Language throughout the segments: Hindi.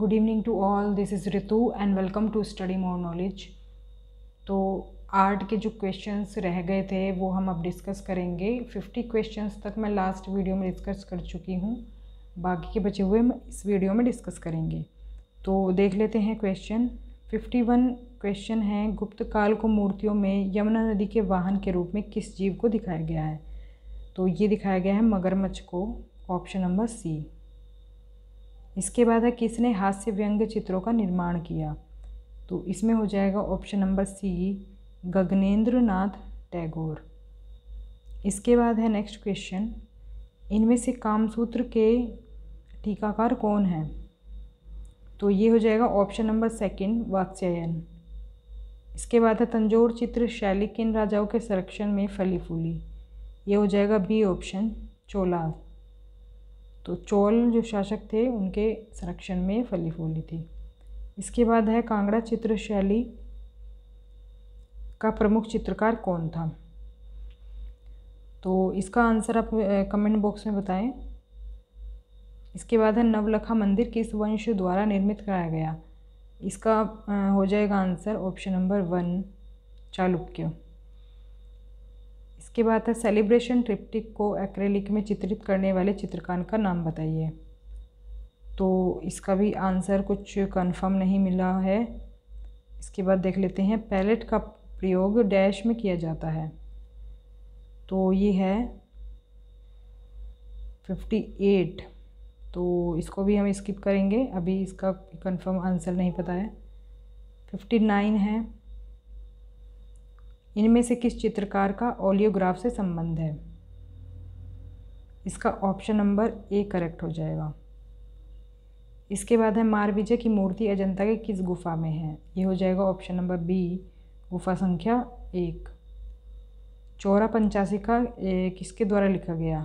good evening to all this is Ritu and welcome to study more knowledge तो आर्ट के जो क्वेश्चंस रह गए थे वो हम अब डिस्कस करेंगे फिफ्टी क्वेश्चंस तक मैं लास्ट वीडियो में डिस्कस कर चुकी हूँ बाकी के बचे हुए इस वीडियो में डिस्कस करेंगे तो देख लेते हैं क्वेश्चन फिफ्टी वन क्वेश्चन है गुप्त काल को मूर्तियों में यमुना नदी के वाहन के रूप में किस जीव को दिखाया गया है तो ये दिखाया गया है मगरमच्छ को ऑप्शन नंबर सी इसके बाद है किसने हास्य व्यंग्य चित्रों का निर्माण किया तो इसमें हो जाएगा option number C Gaganendranath Tagore इसके बाद है नेक्स्ट क्वेश्चन इनमें से कामसूत्र के टीकाकार कौन है तो ये हो जाएगा ऑप्शन नंबर सेकंड वात्स्यायन इसके बाद है तंजोर चित्र शैली किन राजाओं के संरक्षण में फली फूली ये हो जाएगा बी ऑप्शन चोला तो चोल जो शासक थे उनके संरक्षण में फली फूली थी इसके बाद है कांगड़ा चित्रशैली का प्रमुख चित्रकार कौन था तो इसका आंसर आप कमेंट बॉक्स में बताएं इसके बाद है नवलखा मंदिर किस वंश द्वारा निर्मित कराया गया इसका हो जाएगा answer option number one Chalukya इसके बाद है सेलिब्रेशन ट्रिप्टिक को एक्रेलिक में चित्रित करने वाले चित्रकार का नाम बताइए तो इसका भी आंसर कुछ कंफर्म नहीं मिला है इसके बाद देख लेते हैं पैलेट का प्रयोग डैश में किया जाता है तो ये है फिफ्टी एट तो इसको भी हम स्किप करेंगे अभी इसका कंफर्म आंसर नहीं पता है फिफ्टी नाइन है इनमें से किस चित्रकार का ओलियोग्राफ से संबंध है इसका ऑप्शन नंबर ए करेक्ट हो जाएगा इसके बाद है मार विजय की मूर्ति अजंता के किस गुफा में है ये हो जाएगा ऑप्शन नंबर बी गुफा संख्या एक चौरा पंचासी का किसके द्वारा लिखा गया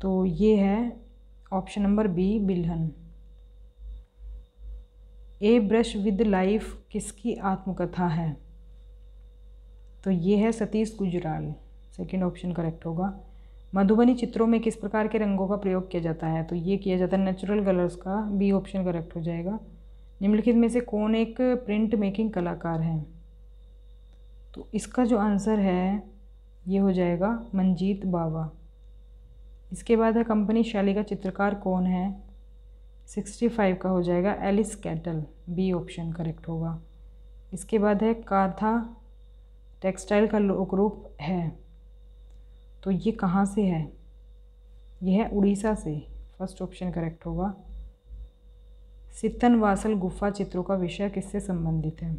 तो ये है option number B Bilhan a brush with life किसकी आत्मकथा है तो ये है Satish Gujral second option correct होगा मधुबनी चित्रों में किस प्रकार के रंगों का प्रयोग किया जाता है तो ये किया जाता है नेचुरल कलर्स का बी ऑप्शन करेक्ट हो जाएगा निम्नलिखित में से कौन एक प्रिंट मेकिंग कलाकार है तो इसका जो आंसर है ये हो जाएगा मंजीत बाबा इसके बाद है कंपनी शैली का चित्रकार कौन है सिक्सटी फाइव का हो जाएगा Alice Kettle B option correct होगा इसके बाद है काथा टेक्सटाइल का लोक रूप है तो ये कहाँ से है यह है उड़ीसा से फर्स्ट ऑप्शन करेक्ट होगा सितन वासल गुफा चित्रों का विषय किससे संबंधित है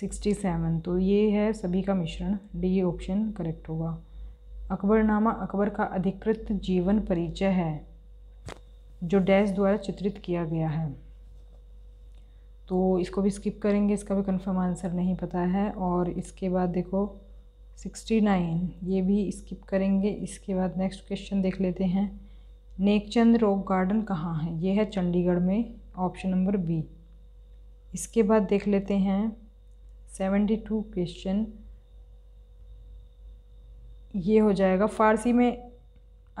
सिक्सटी सेवन तो ये है सभी का मिश्रण डी ऑप्शन करेक्ट होगा अकबरनामा अकबर का अधिकृत जीवन परिचय है जो डैश द्वारा चित्रित किया गया है तो इसको भी स्किप करेंगे इसका भी कंफर्म आंसर नहीं पता है और इसके बाद देखो सिक्सटी नाइन ये भी स्किप करेंगे इसके बाद नेक्स्ट क्वेश्चन देख लेते हैं नेकचंद रॉक गार्डन कहाँ है ये है चंडीगढ़ में ऑप्शन नंबर बी इसके बाद देख लेते हैं सेवेंटी टू क्वेश्चन ये हो जाएगा फ़ारसी में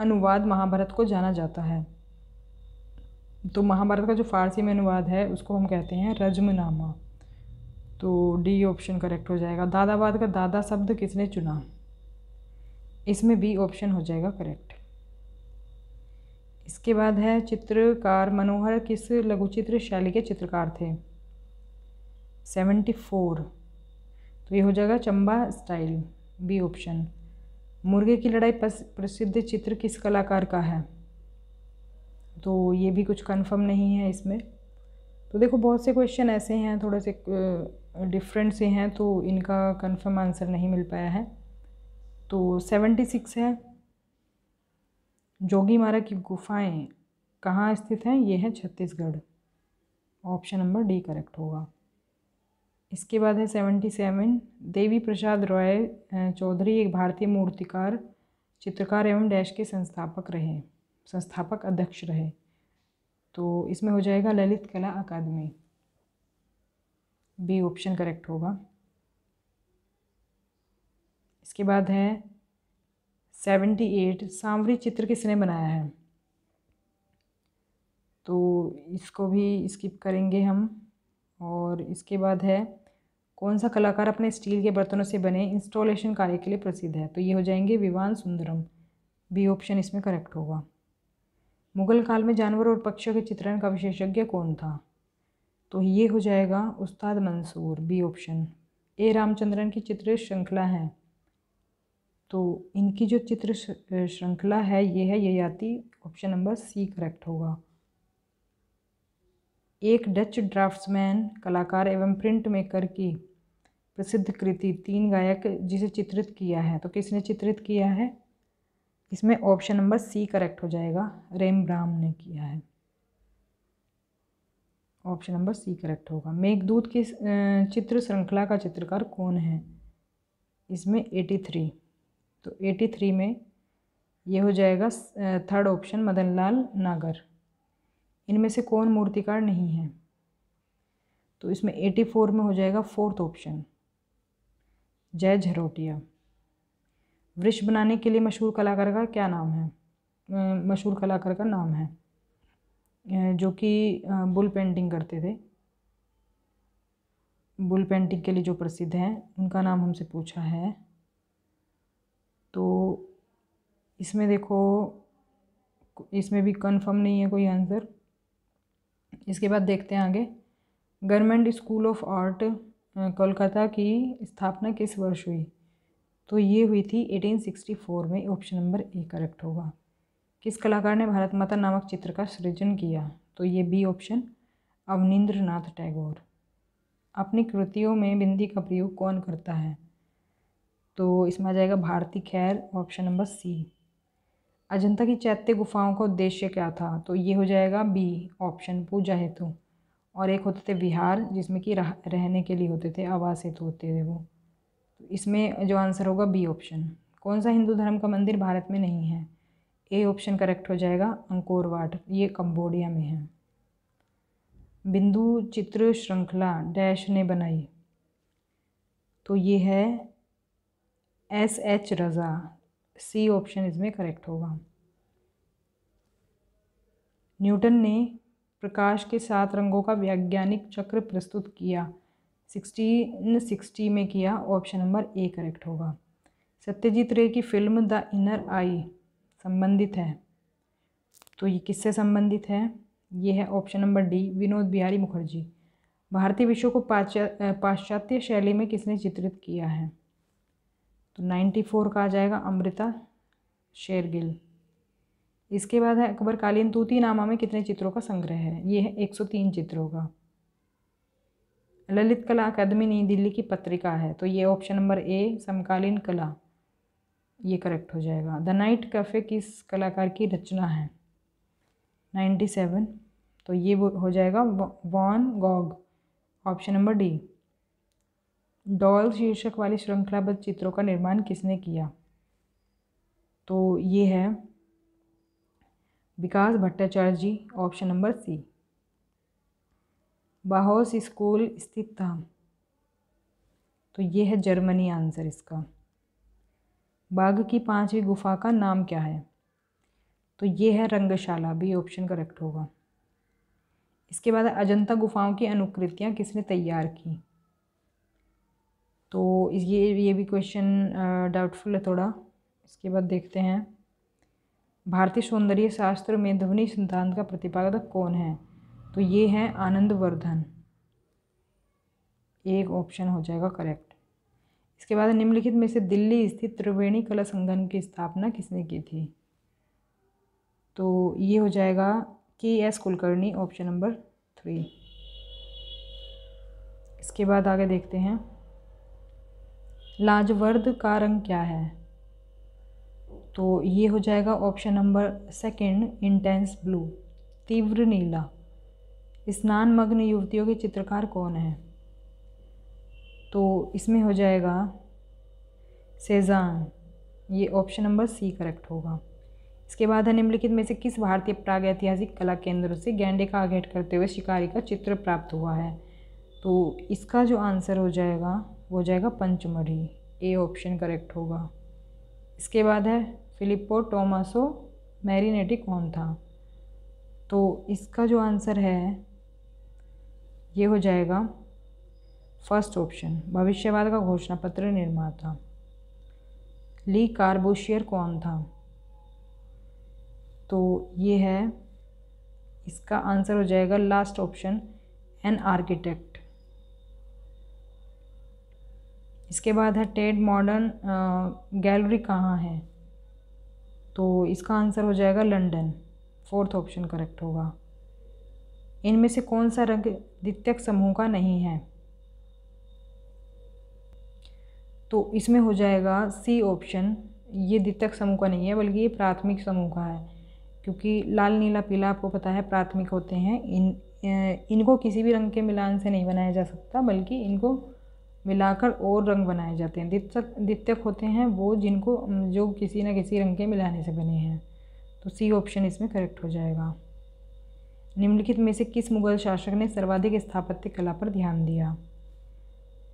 अनुवाद महाभारत को जाना जाता है तो महाभारत का जो फ़ारसी में अनुवाद है उसको हम कहते हैं रजमनामा तो डी ऑप्शन करेक्ट हो जाएगा दादावाद का दादा शब्द किसने चुना इसमें बी ऑप्शन हो जाएगा करेक्ट इसके बाद है चित्रकार मनोहर किस लघुचित्र शैली के चित्रकार थे सेवेंटी फोर तो ये हो जाएगा चंबा स्टाइल बी ऑप्शन मुर्गे की लड़ाई प्रसिद्ध चित्र किस कलाकार का है तो ये भी कुछ कंफर्म नहीं है इसमें तो देखो बहुत से क्वेश्चन ऐसे हैं थोड़े से डिफरेंट से हैं तो इनका कंफर्म आंसर नहीं मिल पाया है तो सेवेंटी सिक्स है जोगी मारा की गुफाएं कहाँ स्थित हैं ये है Chhattisgarh option number D correct होगा इसके बाद है सेवेंटी सेवन देवी प्रसाद रॉय चौधरी एक भारतीय मूर्तिकार चित्रकार एवं डैश के संस्थापक रहे संस्थापक अध्यक्ष रहे तो इसमें हो जाएगा ललित कला अकादमी बी ऑप्शन करेक्ट होगा इसके बाद है सेवेंटी एट सांवरी चित्र किसने बनाया है तो इसको भी स्किप करेंगे हम और इसके बाद है कौन सा कलाकार अपने स्टील के बर्तनों से बने इंस्टॉलेशन कार्य के लिए प्रसिद्ध है तो ये हो जाएंगे विवान सुंदरम बी ऑप्शन इसमें करेक्ट होगा मुग़ल काल में जानवर और पक्षियों के चित्रण का विशेषज्ञ कौन था तो ये हो जाएगा Ustad Mansur B option A Ramachandran की चित्र श्रृंखला है तो इनकी जो चित्र श्रृंखला है ये है ये याति ऑप्शन नंबर सी करेक्ट होगा एक डच ड्राफ्ट्समैन कलाकार एवं प्रिंट मेकर की प्रसिद्ध कृति तीन गायक जिसे चित्रित किया है तो किसने चित्रित किया है इसमें ऑप्शन नंबर सी करेक्ट हो जाएगा रेम ब्राम ने किया है ऑप्शन नंबर सी करेक्ट होगा मेघदूत की चित्र श्रृंखला का चित्रकार कौन है इसमें एटी थ्री तो एटी थ्री में ये हो जाएगा थर्ड ऑप्शन मदन लाल नागर इनमें से कौन मूर्तिकार नहीं है तो इसमें एटी फोर में हो जाएगा फोर्थ ऑप्शन जय झरोटिया वृक्ष बनाने के लिए मशहूर कलाकार का क्या नाम है मशहूर कलाकार का नाम है जो कि बुल पेंटिंग करते थे बुल पेंटिंग के लिए जो प्रसिद्ध हैं उनका नाम हमसे पूछा है तो इसमें देखो इसमें भी कंफर्म नहीं है कोई आंसर इसके बाद देखते हैं आगे government school of art Kolkata की स्थापना किस वर्ष हुई तो ये हुई थी 1864 में ऑप्शन नंबर ए करेक्ट होगा किस कलाकार ने भारत माता नामक चित्र का सृजन किया तो ये B option Abanindranath Tagore अपनी कृतियों में बिंदी का प्रयोग कौन करता है तो इसमें आ जाएगा भारती खैर ऑप्शन नंबर सी अजंता की चैत्य गुफाओं का उद्देश्य क्या था तो ये हो जाएगा बी ऑप्शन पूजा हेतु और एक होते थे विहार जिसमें कि रह, रहने के लिए होते थे आवास हेतु होते थे वो तो इसमें जो आंसर होगा बी ऑप्शन कौन सा हिंदू धर्म का मंदिर भारत में नहीं है ए ऑप्शन करेक्ट हो जाएगा अंकोरवाट ये कंबोडिया में है बिंदु चित्र श्रृंखला डैश ने बनाई तो ये है S H Raza C option इसमें करेक्ट होगा न्यूटन ने प्रकाश के सात रंगों का वैज्ञानिक चक्र प्रस्तुत किया सिक्सटीन सिक्सटी में किया ऑप्शन नंबर ए करेक्ट होगा सत्यजीत रे की फिल्म द इनर आई संबंधित है तो ये किससे संबंधित है ये है option number D Vinod Bihari Mukherjee भारतीय विश्व को पाश्चात्य शैली में किसने चित्रित किया है तो नाइन्टी फोर का आ जाएगा अमृता शेरगिल इसके बाद है अकबर कालीन तूती नामा में कितने चित्रों का संग्रह है ये है एक सौ तीन चित्रों का ललित कला अकादमी नई दिल्ली की पत्रिका है तो ये ऑप्शन नंबर ए समकालीन कला ये करेक्ट हो जाएगा द नाइट कैफ़े किस कलाकार की रचना है नाइन्टी सेवन तो ये हो जाएगा Van Gogh option number D doll शीर्षक वाली श्रृंखलाबद्ध चित्रों का निर्माण किसने किया तो ये है Vikas Bhattacharya ji option number C Bauhaus school स्थित था तो ये है जर्मनी आंसर इसका बाघ की पांचवी गुफा का नाम क्या है तो ये है रंगशाला भी ऑप्शन करेक्ट होगा इसके बाद अजंता गुफाओं की अनुकृतियाँ किसने तैयार की तो ये ये भी क्वेश्चन डाउटफुल है थोड़ा इसके बाद देखते हैं भारतीय सौंदर्य शास्त्र में ध्वनि सिद्धांत का प्रतिपादक कौन है तो ये है आनंदवर्धन एक ऑप्शन हो जाएगा करेक्ट इसके बाद निम्नलिखित में से दिल्ली स्थित त्रिवेणी कला संगठन की स्थापना किसने की थी तो ये हो जाएगा K S Kulkarni option number three इसके बाद आगे देखते हैं लाजवर्द का रंग क्या है तो ये हो जाएगा option number second intense blue तीव्र नीला स्नान मग्न युवतियों के चित्रकार कौन है तो इसमें हो जाएगा सेजान ये ऑप्शन नंबर सी करेक्ट होगा इसके बाद है निम्नलिखित में से किस भारतीय प्राग ऐतिहासिक कला केंद्र से गैंडे का आघेट करते हुए शिकारी का चित्र प्राप्त हुआ है तो इसका जो आंसर हो जाएगा वो हो जाएगा पंचमढ़ी ए ऑप्शन करेक्ट होगा इसके बाद है फिलिपो टोमासो मैरिनेटी कौन था तो इसका जो आंसर है ये हो जाएगा फर्स्ट ऑप्शन भविष्यवाद का घोषणा पत्र निर्माता ली कार्बोशियर कौन था तो ये है इसका आंसर हो जाएगा लास्ट ऑप्शन एन आर्किटेक्ट इसके बाद है टेड मॉडर्न गैलरी कहाँ है तो इसका आंसर हो जाएगा लंदन फोर्थ ऑप्शन करेक्ट होगा इनमें से कौन सा रंग द्वितीयक समूह का नहीं है तो इसमें हो जाएगा सी ऑप्शन ये द्वितीयक समूह का नहीं है बल्कि ये प्राथमिक समूह का है क्योंकि लाल नीला पीला आपको पता है प्राथमिक होते हैं इन इनको किसी भी रंग के मिलान से नहीं बनाया जा सकता बल्कि इनको मिलाकर और रंग बनाए जाते हैं द्वितक द्वितीयक होते हैं वो जिनको जो किसी न किसी रंग के मिलाने से बने हैं तो सी ऑप्शन इसमें करेक्ट हो जाएगा निम्नलिखित में से किस मुगल शासक ने सर्वाधिक स्थापत्य कला पर ध्यान दिया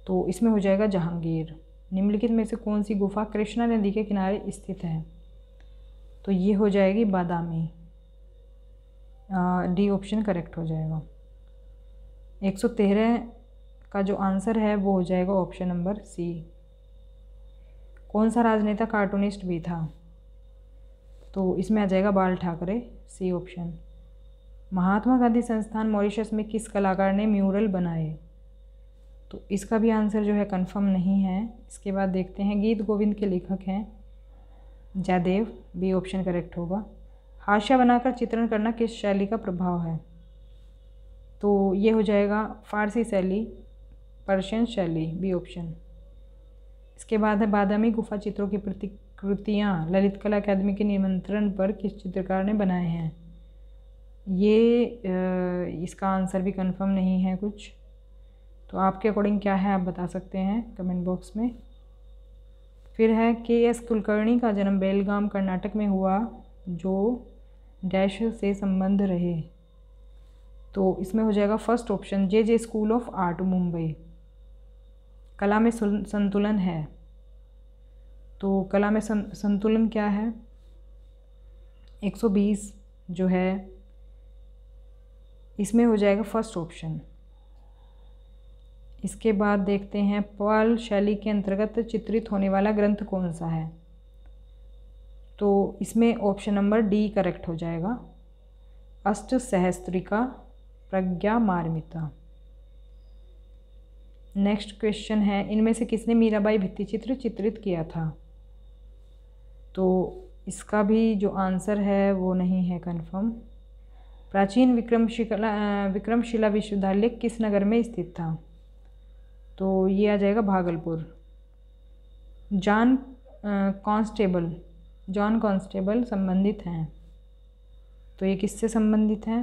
तो इसमें हो जाएगा जहांगीर निम्नलिखित में से कौन सी गुफा कृष्णा नदी के किनारे स्थित है तो ये हो जाएगी बादामी डी ऑप्शन करेक्ट हो जाएगा एक सौ तेरह का जो आंसर है वो हो जाएगा ऑप्शन नंबर सी कौन सा राजनेता कार्टूनिस्ट भी था तो इसमें आ जाएगा बाल ठाकरे सी ऑप्शन महात्मा गांधी संस्थान मॉरिशस में किस कलाकार ने म्यूरल बनाए तो इसका भी आंसर जो है कंफर्म नहीं है इसके बाद देखते हैं गीत गोविंद के लेखक हैं जयदेव बी ऑप्शन करेक्ट होगा हाशिया बनाकर चित्रण करना किस शैली का प्रभाव है तो ये हो जाएगा फारसी शैली पर्शियन शैली बी ऑप्शन इसके बाद है बादामी गुफा चित्रों की प्रतिकृतियाँ ललित कला अकादमी के निमंत्रण पर किस चित्रकार ने बनाए हैं ये इसका आंसर भी कंफर्म नहीं है कुछ तो आपके अकॉर्डिंग क्या है आप बता सकते हैं कमेंट बॉक्स में फिर है के एस कुलकर्णी का जन्म बेलगाम कर्नाटक में हुआ जो डैश से संबंध रहे तो इसमें हो जाएगा first option J J school of art Mumbai कला में संतुलन है तो कला में संतुलन क्या है 120 जो है इसमें हो जाएगा फर्स्ट ऑप्शन इसके बाद देखते हैं पर्ल शैली के अंतर्गत चित्रित होने वाला ग्रंथ कौन सा है तो इसमें ऑप्शन नंबर डी करेक्ट हो जाएगा अष्ट सहस्त्रिका प्रज्ञा मार्मिता नेक्स्ट क्वेश्चन है इनमें से किसने मीराबाई चित्र चित्रित किया था तो इसका भी जो आंसर है वो नहीं है कंफर्म प्राचीन विक्रमशिला विक्रमशिला विश्वविद्यालय किस नगर में स्थित था तो ये आ जाएगा Bhagalpur John Constable John Constable संबंधित हैं तो ये किससे संबंधित हैं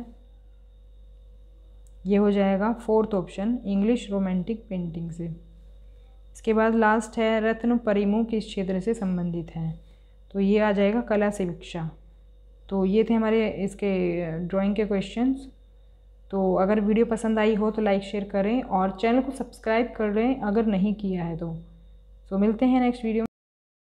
ये हो जाएगा fourth option English romantic painting से इसके बाद लास्ट है रत्न परिमु किस क्षेत्र से संबंधित हैं तो ये आ जाएगा कला शिक्षा तो ये थे हमारे इसके ड्राइंग के क्वेश्चंस तो अगर वीडियो पसंद आई हो तो लाइक शेयर करें और चैनल को सब्सक्राइब कर लें अगर नहीं किया है तो सो मिलते हैं नेक्स्ट वीडियो